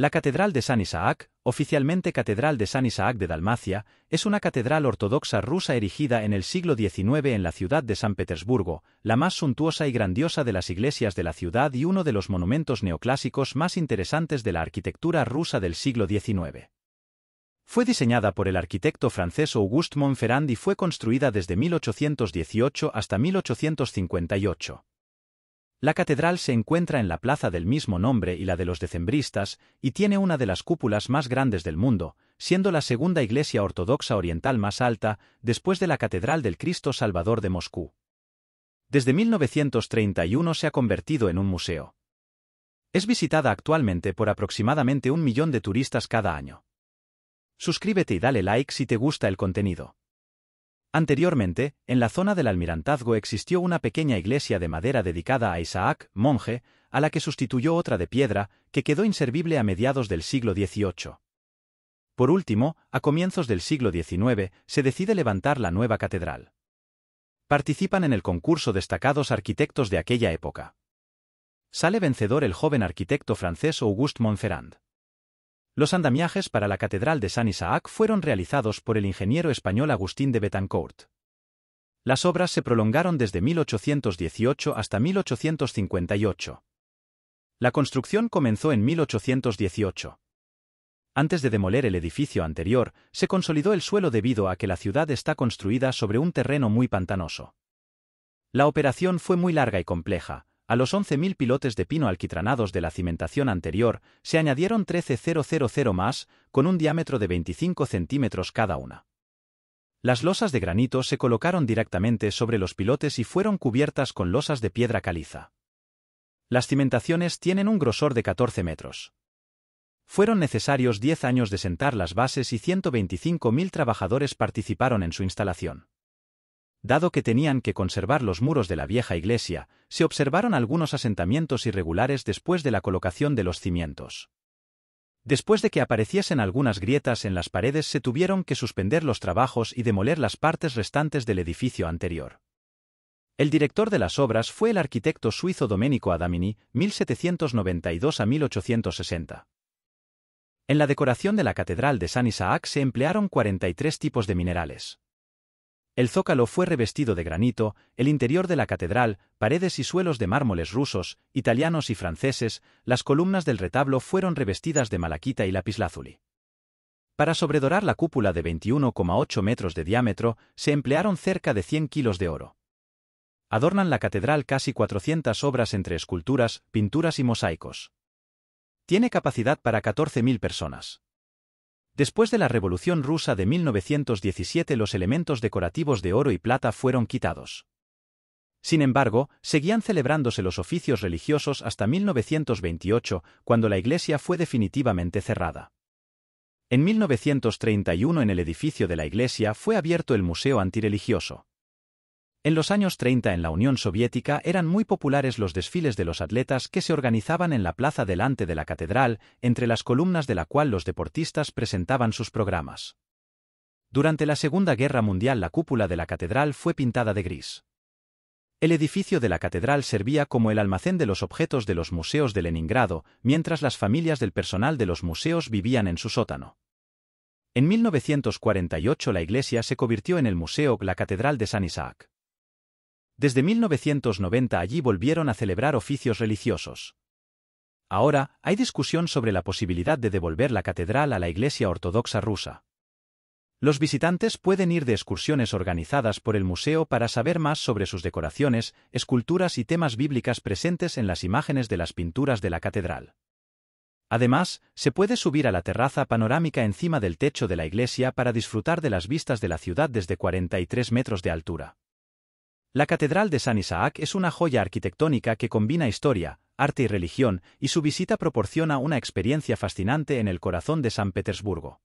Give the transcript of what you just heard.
La Catedral de San Isaac, oficialmente Catedral de San Isaac de Dalmacia, es una catedral ortodoxa rusa erigida en el siglo XIX en la ciudad de San Petersburgo, la más suntuosa y grandiosa de las iglesias de la ciudad y uno de los monumentos neoclásicos más interesantes de la arquitectura rusa del siglo XIX. Fue diseñada por el arquitecto francés Auguste Monferrand y fue construida desde 1818 hasta 1858. La catedral se encuentra en la plaza del mismo nombre y la de los decembristas, y tiene una de las cúpulas más grandes del mundo, siendo la segunda iglesia ortodoxa oriental más alta, después de la Catedral del Cristo Salvador de Moscú. Desde 1931 se ha convertido en un museo. Es visitada actualmente por aproximadamente un millón de turistas cada año. Suscríbete y dale like si te gusta el contenido. Anteriormente, en la zona del almirantazgo existió una pequeña iglesia de madera dedicada a Isaac, monje, a la que sustituyó otra de piedra, que quedó inservible a mediados del siglo XVIII. Por último, a comienzos del siglo XIX, se decide levantar la nueva catedral. Participan en el concurso destacados arquitectos de aquella época. Sale vencedor el joven arquitecto francés Auguste Montferrand. Los andamiajes para la Catedral de San Isaac fueron realizados por el ingeniero español Agustín de Betancourt. Las obras se prolongaron desde 1818 hasta 1858. La construcción comenzó en 1818. Antes de demoler el edificio anterior, se consolidó el suelo debido a que la ciudad está construida sobre un terreno muy pantanoso. La operación fue muy larga y compleja, a los 11.000 pilotes de pino alquitranados de la cimentación anterior se añadieron 13.000 más, con un diámetro de 25 centímetros cada una. Las losas de granito se colocaron directamente sobre los pilotes y fueron cubiertas con losas de piedra caliza. Las cimentaciones tienen un grosor de 14 metros. Fueron necesarios 10 años de sentar las bases y 125.000 trabajadores participaron en su instalación. Dado que tenían que conservar los muros de la vieja iglesia, se observaron algunos asentamientos irregulares después de la colocación de los cimientos. Después de que apareciesen algunas grietas en las paredes se tuvieron que suspender los trabajos y demoler las partes restantes del edificio anterior. El director de las obras fue el arquitecto suizo Domenico Adamini, 1792 a 1860. En la decoración de la Catedral de San Isaac se emplearon 43 tipos de minerales. El zócalo fue revestido de granito, el interior de la catedral, paredes y suelos de mármoles rusos, italianos y franceses, las columnas del retablo fueron revestidas de malaquita y lapislázuli. Para sobredorar la cúpula de 21,8 metros de diámetro, se emplearon cerca de 100 kilos de oro. Adornan la catedral casi 400 obras entre esculturas, pinturas y mosaicos. Tiene capacidad para 14.000 personas. Después de la Revolución Rusa de 1917 los elementos decorativos de oro y plata fueron quitados. Sin embargo, seguían celebrándose los oficios religiosos hasta 1928, cuando la iglesia fue definitivamente cerrada. En 1931 en el edificio de la iglesia fue abierto el Museo Antireligioso. En los años 30 en la Unión Soviética eran muy populares los desfiles de los atletas que se organizaban en la plaza delante de la catedral, entre las columnas de la cual los deportistas presentaban sus programas. Durante la Segunda Guerra Mundial la cúpula de la catedral fue pintada de gris. El edificio de la catedral servía como el almacén de los objetos de los museos de Leningrado, mientras las familias del personal de los museos vivían en su sótano. En 1948 la iglesia se convirtió en el museo La Catedral de San Isaac. Desde 1990 allí volvieron a celebrar oficios religiosos. Ahora, hay discusión sobre la posibilidad de devolver la catedral a la Iglesia Ortodoxa rusa. Los visitantes pueden ir de excursiones organizadas por el museo para saber más sobre sus decoraciones, esculturas y temas bíblicas presentes en las imágenes de las pinturas de la catedral. Además, se puede subir a la terraza panorámica encima del techo de la iglesia para disfrutar de las vistas de la ciudad desde 43 metros de altura. La Catedral de San Isaac es una joya arquitectónica que combina historia, arte y religión, y su visita proporciona una experiencia fascinante en el corazón de San Petersburgo.